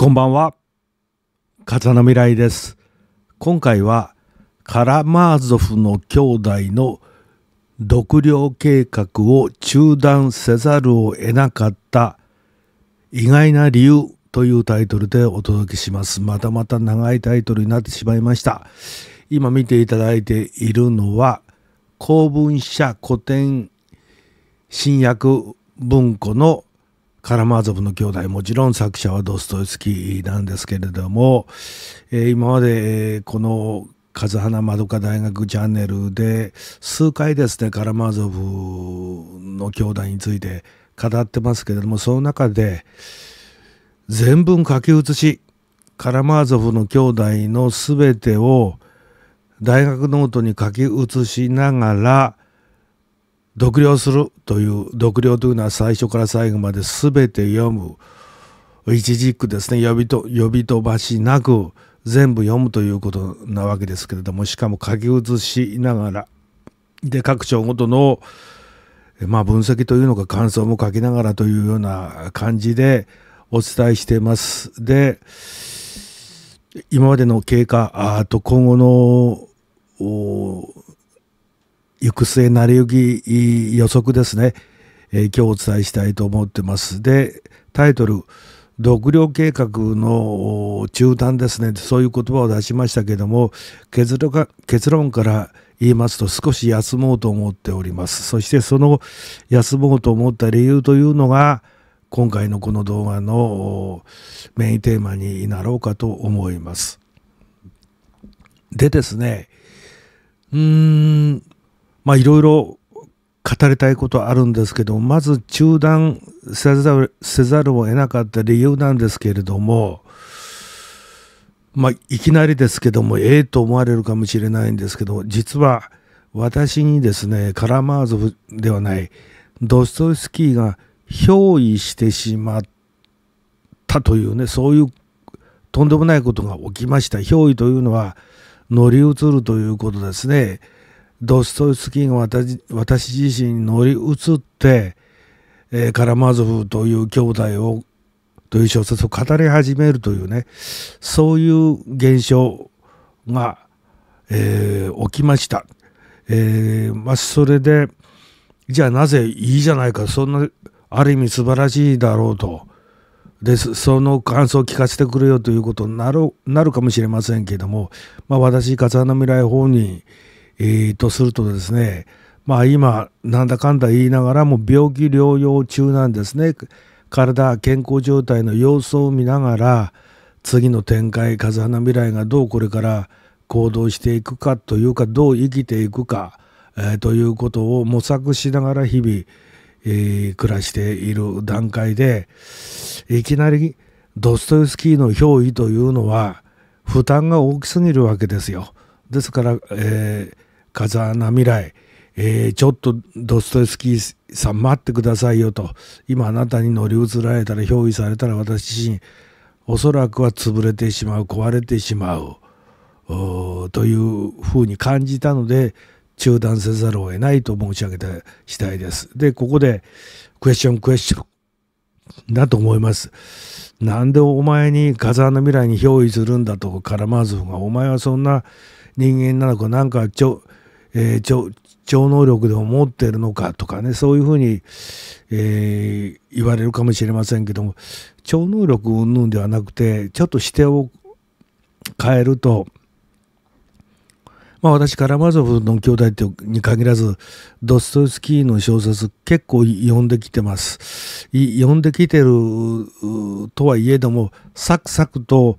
こんばんは。風の未来です。今回はカラマーゾフの兄弟の独領計画を中断せざるを得なかった意外な理由というタイトルでお届けします。またまた長いタイトルになってしまいました。今見ていただいているのは公文社古典新訳文庫のカラマーゾフの兄弟もちろん作者はドストエフスキーなんですけれども、えー、今まで、えこの風花まどか大学チャンネルで数回ですねカラマーゾフの兄弟について語ってますけれどもその中で全文書き写しカラマーゾフの兄弟の全てを大学ノートに書き写しながら読了するという読了というのは最初から最後まで全て読む一ちじくですね呼びと呼び飛ばしなく全部読むということなわけですけれどもしかも書き写しながらで各章ごとのまあ分析というのか感想も書きながらというような感じでお伝えしています。で今までの経過あと今後の行く末成り行き予測ですね、えー、今日お伝えしたいと思ってます。で、タイトル、独量計画の中断ですね、そういう言葉を出しましたけども、結論か結論から言いますと少し休もうと思っております。そしてその休もうと思った理由というのが、今回のこの動画のメインテーマになろうかと思います。でですね、うーん、まあいろいろ語りたいことあるんですけどまず中断せざるを得なかった理由なんですけれどもまあいきなりですけどもええと思われるかもしれないんですけど実は私にですねカラマーゾフではないドストエフスキーが憑依してしまったというねそういうとんでもないことが起きました憑依というのは乗り移るということですね。ドストエフスキーが私私自身に乗り移って、えー、カラマゾフという兄弟をという小説を語り始めるというねそういう現象が、えー、起きました。えーまあ、それでじゃあなぜいいじゃないかそんなある意味素晴らしいだろうとでその感想を聞かせてくれよということになるなるかもしれませんけども、まあ、私風の未来法に、えー、とするとですね、まあ、今、なんだかんだ言いながらも病気療養中なんですね。体、健康状態の様子を見ながら、次の展開、風花未来がどうこれから行動していくかというか、どう生きていくか、えー、ということを模索しながら日々、えー、暮らしている段階で、いきなりドストエフスキーの憑依というのは、負担が大きすぎるわけですよ。ですから、えー風穴未来、えー、ちょっとドストエフスキーさん待ってくださいよと今あなたに乗り移られたら憑依されたら私自身おそらくは潰れてしまう壊れてしまうというふうに感じたので中断せざるを得ないと申し上げた次第です。でここでクエスチョンクエスチョンだと思います。なんでお前に風穴未来に憑依するんだとカラマーフがお前はそんな人間なのかなんかちょえー、超能力でも持ってるのかとかねそういうふうに、えー、言われるかもしれませんけども超能力云々ではなくてちょっと視点を変えると、まあ、私カラマゾフの兄弟に限らずドストエフスキーの小説結構読んできてます読んできてるとはいえどもサクサクと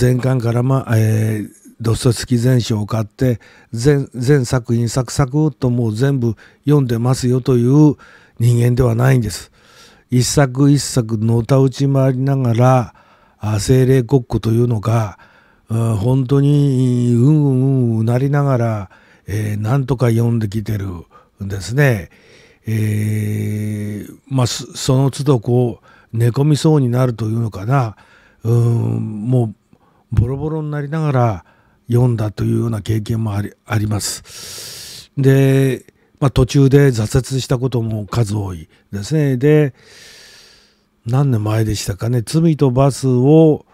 前巻から、まあえー、ドストスキ全書を買って全全作品サクサクともう全部読んでますよという人間ではないんです。一作一作のた打ち回りながら精霊国庫というのが、本当にうんうんうなりながら、えー、なんとか読んできてるんですね。えー、まあその都度こう寝込みそうになるというのかな、うん、もうボロボロになりながら読んだというような経験もありあります。で、まあ、途中で挫折したことも数多いですね。で何年前でしたかね「罪と罰を」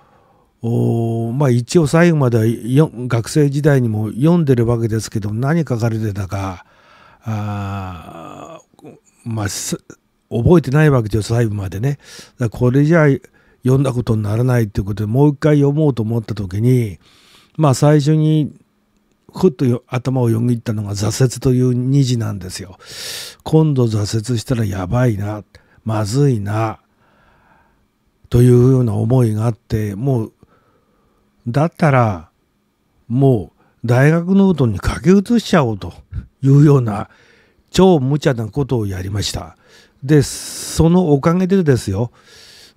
をまあ一応最後までは学生時代にも読んでるわけですけど何書かれてたかあまあ覚えてないわけですよ最後までね。これじゃ読んだことにならないっていうことでもう一回読もうと思った時にまあ最初にふっと頭をよぎったのが挫折という2次なんですよ。今度挫折したらやばいな、まずいな、というような思いがあって、もう、だったら、もう大学ノートに書き写しちゃおうというような超無茶なことをやりました。で、そのおかげでですよ、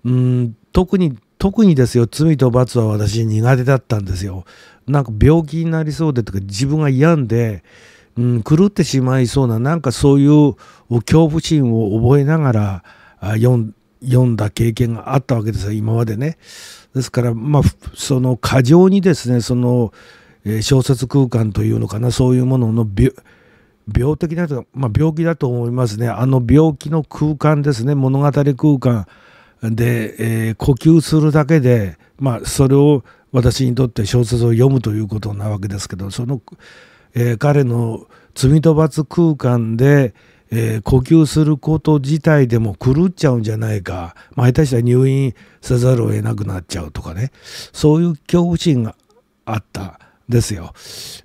うん、特に特にですよ罪と罰は私苦手だったんですよなんか病気になりそうでとか自分が病んで、うん、狂ってしまいそうななんかそういう恐怖心を覚えながら読ん読んだ経験があったわけですよ今までね。ですからまあその過剰にですねその小説空間というのかなそういうものの病的なとまあ、病気だと思いますねあの病気の空間ですね物語空間で、えー、呼吸するだけで、まあ、それを私にとって小説を読むということなわけですけどその、えー、彼の罪と罰空間で、えー、呼吸すること自体でも狂っちゃうんじゃないか、まあ、下手したら入院せざるを得なくなっちゃうとかねそういう恐怖心があったですよ。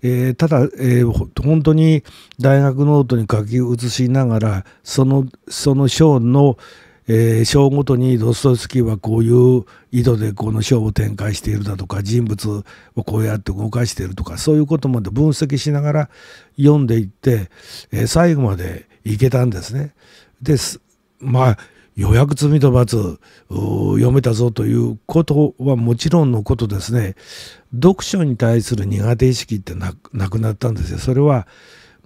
えー、ただ、えー、本当に大学ノートに書き写しながらそのその章の、えー、章ごとにドストエフスキーはこういう意図でこの章を展開しているだとか人物をこうやって動かしているとかそういうことまで分析しながら読んでいって、えー、最後までいけたんですね。でまあようやく罪と罰読めたぞということはもちろんのことですね読書に対する苦手意識ってなくなったんですよ。それは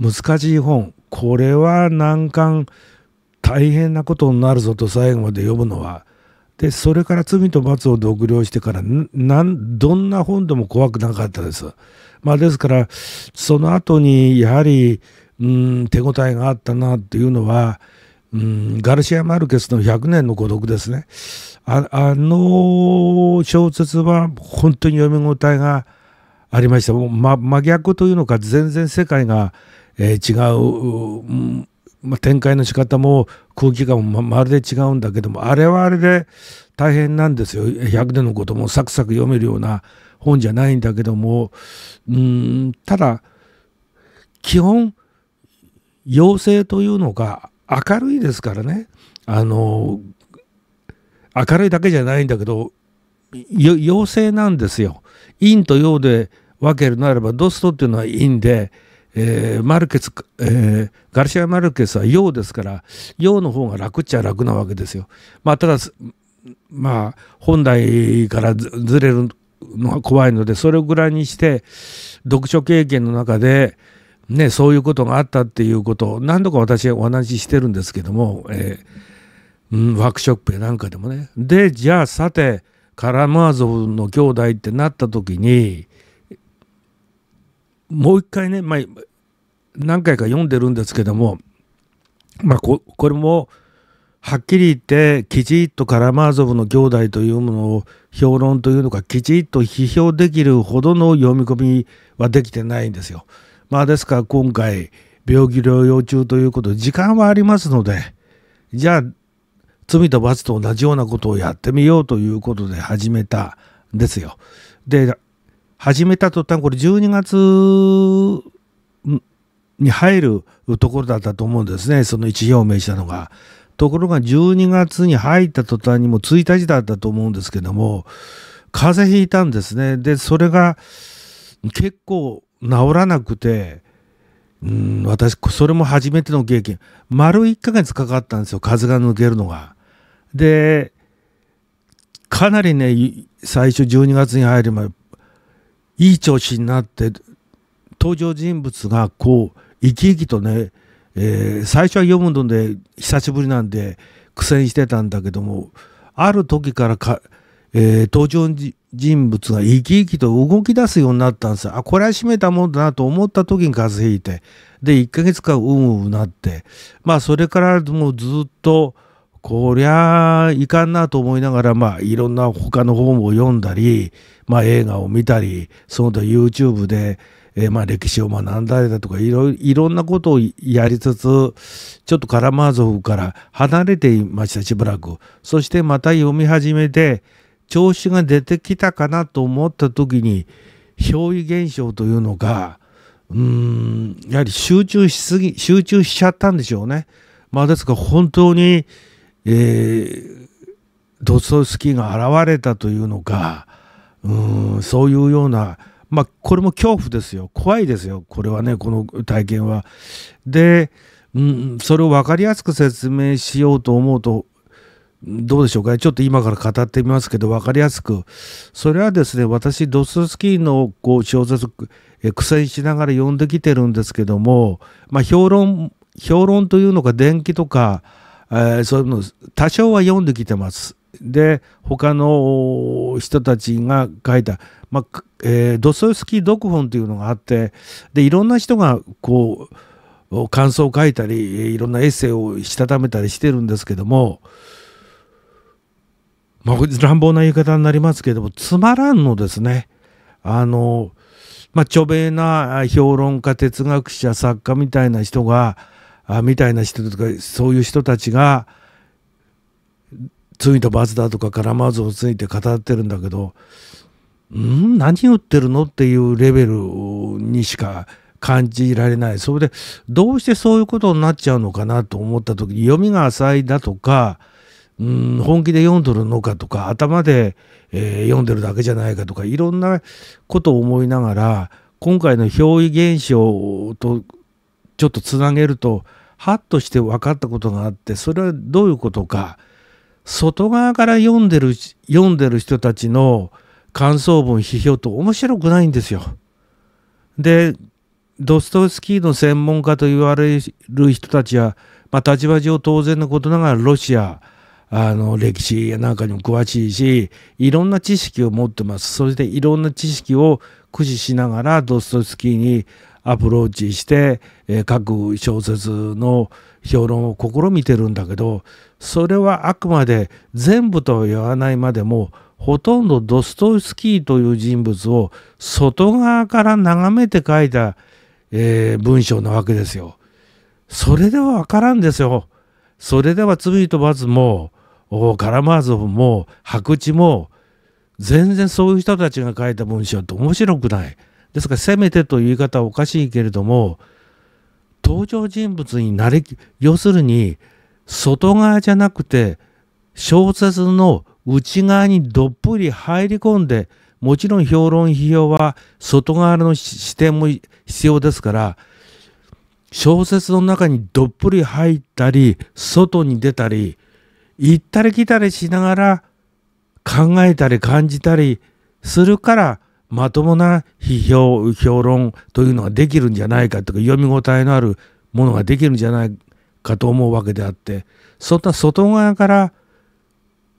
難しい本これは難関大変なことになるぞと最後まで読むのはでそれから罪と罰を独量してからなんどんな本でも怖くなかったです。まあ、ですからその後にやはり、うん、手応えがあったなっていうのは、うん、ガルシア・マルケスの「100年の孤独」ですねああの小説は本当に読み応えがありました、ま、真逆というのか全然世界が、えー、違う、うんまあ、展開の仕方も空気感もまるで違うんだけどもあれはあれで大変なんですよ100年のこともサクサク読めるような本じゃないんだけどもうんただ基本妖精というのが明るいですからねあの明るいだけじゃないんだけど妖精なんですよ。陰と陽で分けるならばドストっていうのは陰でえー、マルケス、えー、ガルシア・マルケスは陽ですから、陽の方が楽っちゃ楽なわけですよ。まあ、ただ、まあ、本来からずれるのが怖いので、それぐらいにして、読書経験の中で、ね、そういうことがあったっていうことを何度か私はお話ししてるんですけども、えー、うん、ワークショップやなんかでもね。で、じゃあさて、カラマーゾフの兄弟ってなった時に、もう一回ね、まあ、何回か読んでるんですけども、まあ、ここれもはっきり言ってきちっとカラマーゾフの兄弟というものを評論というのかきちっと批評できるほどの読み込みはできてないんですよ。まあ、ですから今回病気療養中ということで時間はありますのでじゃあ罪と罰と同じようなことをやってみようということで始めたんですよ。で始めた途端これ12月に入るところだったと思うんですね、その一表明したのが。ところが12月に入った途端にも1日だったと思うんですけども、風邪ひいたんですね。で、それが結構治らなくて、うん、私、それも初めての経験。丸1ヶ月かかったんですよ、風が抜けるのが。で、かなりね、最初12月に入るまいい調子になって、登場人物がこう、生き生きとね、えー、最初は読むので久しぶりなんで苦戦してたんだけどもある時からか、えー、登場人物が生き生きと動き出すようになったんですあこれは閉めたもんだなと思った時に風邪ひいてで1ヶ月間うんうんなってまあそれからもうずっとこりゃいかんなと思いながら、まあ、いろんな他の本を読んだり、まあ、映画を見たり、その他 YouTube で、えー、まあ歴史を学んだりだとかいろいろんなことをやりつつちょっとカラマーゾフから離れていましたしばらくそしてまた読み始めて調子が出てきたかなと思った時に憑依現象というのがうーんやはり集中しすぎ集中しちゃったんでしょうね。まあ、ですから本当に、えー、ドストスキーが現れたというのかうんそういうようなまあ、これも恐怖ですよ怖いですよこれはねこの体験は。で、うん、それを分かりやすく説明しようと思うとどうでしょうかちょっと今から語ってみますけど分かりやすくそれはですね私ドストスキーのこう小説苦戦しながら読んできてるんですけども、まあ、評論評論というのか伝記とか、えー、そういうの多少は読んできてます。で他の人たちが書いた、まあえー、ドストエスキー読本というのがあってでいろんな人がこう感想を書いたりいろんなエッセイをしたためたりしてるんですけども、まあ、乱暴な言い方になりますけどもつまらんのですね。あのまあ、著名な評論家哲学者作家みたいな人があみたいな人とかそういう人たちが罪と罰だとか絡まずをついて語ってるんだけど、ん何言ってるのっていうレベルにしか感じられない。それで、どうしてそういうことになっちゃうのかなと思った時に、読みが浅いだとか、うん本気で読んどるのかとか、頭で、えー、読んでるだけじゃないかとか、いろんなことを思いながら、今回の憑依現象とちょっとつなげると、ハッとして分かったことがあって、それはどういうことか、外側から読んでる読んでる人たちの感想文批評と面白くないんですよ。でドストエフスキーの専門家と言われる人たちは、まあ、立場上当然のことながらロシアあの歴史なんかにも詳しいしいろんな知識を持ってますそしていろんな知識を駆使しながらドストエフスキーにアプローチして、えー、各小説の、評論を試みてるんだけどそれはあくまで全部とは言わないまでもほとんどドストイスキーという人物を外側から眺めて書いた、えー、文章なわけですよ。それではわからんですよ。それでは罪と罰もカラマーゾフも白痴も全然そういう人たちが書いた文章って面白くない。ですからせめてという言い方はおかしいけれども登場人物になり要するに外側じゃなくて小説の内側にどっぷり入り込んでもちろん評論批評は外側の視点も必要ですから小説の中にどっぷり入ったり外に出たり行ったり来たりしながら考えたり感じたりするからまともな批評評論というのができるんじゃないかとか読み応えのあるものができるんじゃないかと思うわけであってそんな外側から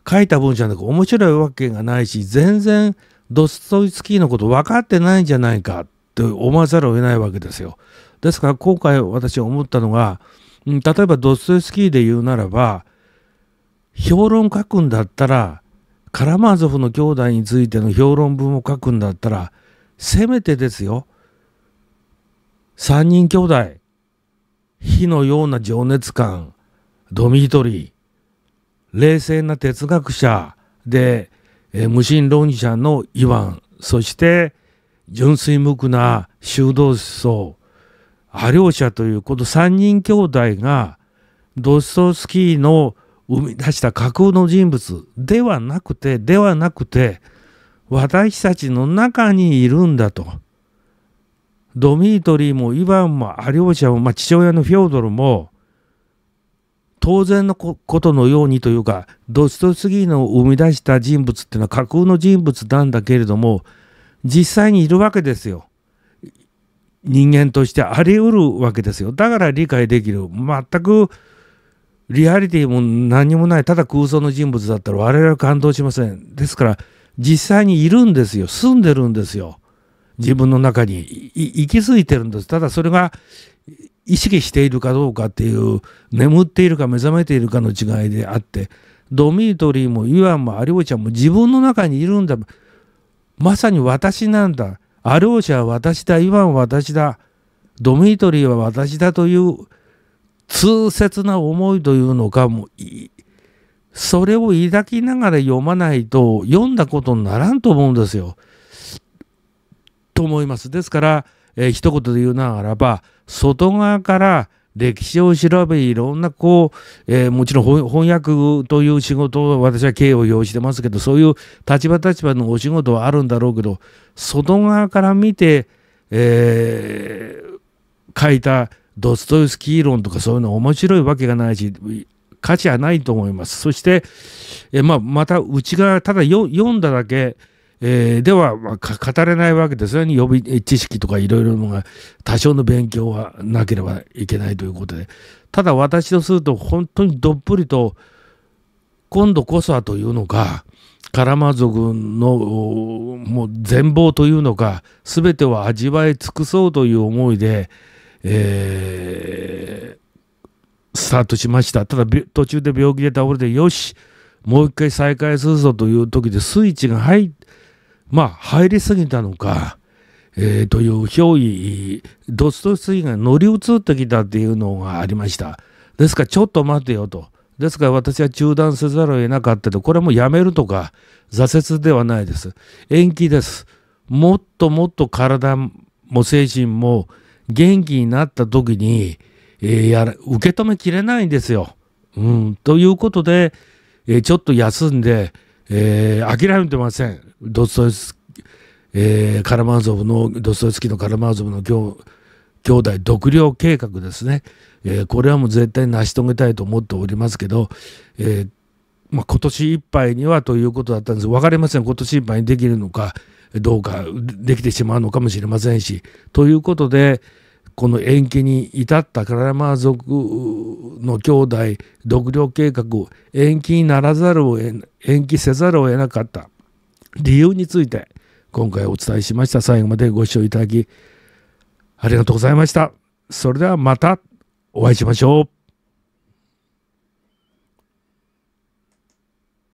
書いた文じゃなく面白いわけがないし全然ドストイツキーのこと分かってないんじゃないかって思わざるを得ないわけですよ。ですから今回私思ったのが例えばドストイツキーで言うならば評論書くんだったらカラマーゾフの兄弟についての評論文を書くんだったらせめてですよ三人兄弟火のような情熱感ドミートリー冷静な哲学者で、えー、無神論者のイワンそして純粋無垢な修道思アリョーシャというこの三人兄弟がドストスキーの生み出した架空の人物ではなくてではなくて私たちの中にいるんだと。ドミートリーもイヴァンもアリョーシャも、まあ、父親のフィオドルも当然のことのようにというかドストスギーの生み出した人物っていうのは架空の人物なんだけれども実際にいるわけですよ。人間としてあり得るわけですよ。だから理解できる。全くリアリティも何もないただ空想の人物だったら我々は感動しませんですから実際にいるんですよ住んでるんですよ自分の中に息づいてるんですただそれが意識しているかどうかっていう眠っているか目覚めているかの違いであってドミートリーもイワンもアリオちゃんも自分の中にいるんだまさに私なんだアリオシャは私だイワンは私だドミートリーは私だという痛切な思いというのかもうそれを抱きながら読まないと読んだことにならんと思うんですよ。と思います。ですから、えー、一言で言うならば外側から歴史を調べいろんなこう、えー、もちろん翻訳という仕事を私は経営を要してますけどそういう立場立場のお仕事はあるんだろうけど外側から見て、えー、書いたドストエフスキー論とかそういうの面白いわけがないし価値はないと思います。そして、えまあ、またうちがただ読んだだけ、えー、では、まあ、語れないわけですよね。予備知識とかいろいろのが多少の勉強はなければいけないということで。ただ私とすると本当にどっぷりと今度こそはというのか、カラマ族のもう全貌というのか、全てを味わい尽くそうという思いで、えー、スタートしました。ただ、途中で病気で倒れて、よし、もう一回再開するぞという時で、スイッチが入、まあ、入りすぎたのか、えー、という憑依、ドストスイが乗り移ってきたっていうのがありました。ですから、ちょっと待てよと。ですから私は中断せざるを得なかったと、これもやめるとか、挫折ではないです。延期です。もっともっと体も精神も元気になった時に、えー、や受け止めきれないんですよ。うん、ということで、えー、ちょっと休んで、えー、諦めてません。ドストエス、えー、カラマーゾフの、ドストエスキーのカラマーゾフの兄弟独領計画ですね、えー、これはもう絶対成し遂げたいと思っておりますけど、えーまあ、今年いっぱいにはということだったんですが分かりません今年いっぱいにできるのか、どうかできてしまうのかもしれませんしということでこの延期に至ったカラヤマ族の兄弟独領計画を延期にならざるを延期せざるを得なかった理由について今回お伝えしました最後までご視聴いただきありがとうございましたそれではまたお会いしましょう